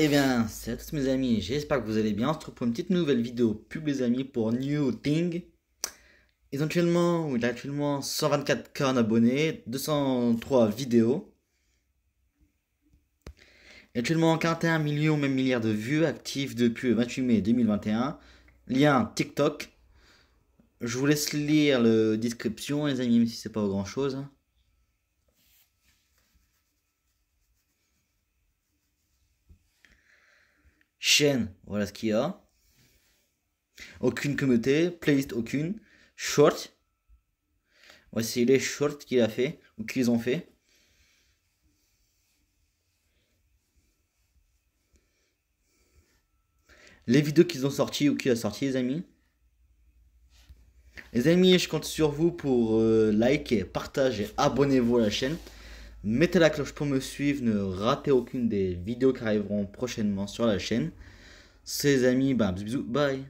Eh bien, c'est à tous mes amis, j'espère que vous allez bien. On se retrouve pour une petite nouvelle vidéo pub les amis pour New Thing. Éventuellement, il a actuellement 124k abonnés, 203 vidéos. actuellement 41 millions, même milliards de vues actives depuis le 28 mai 2021. Lien TikTok. Je vous laisse lire la description les amis, même si c'est pas grand chose. voilà ce qu'il y a. Aucune communauté, playlist aucune, short. Voici les shorts qu'il a fait ou qu'ils ont fait. Les vidéos qu'ils ont sorti ou qu'il a sorti les amis. Les amis, je compte sur vous pour euh, liker, partager, abonnez-vous à la chaîne. Mettez la cloche pour me suivre, ne ratez aucune des vidéos qui arriveront prochainement sur la chaîne. C'est amis, bah, bisous, bye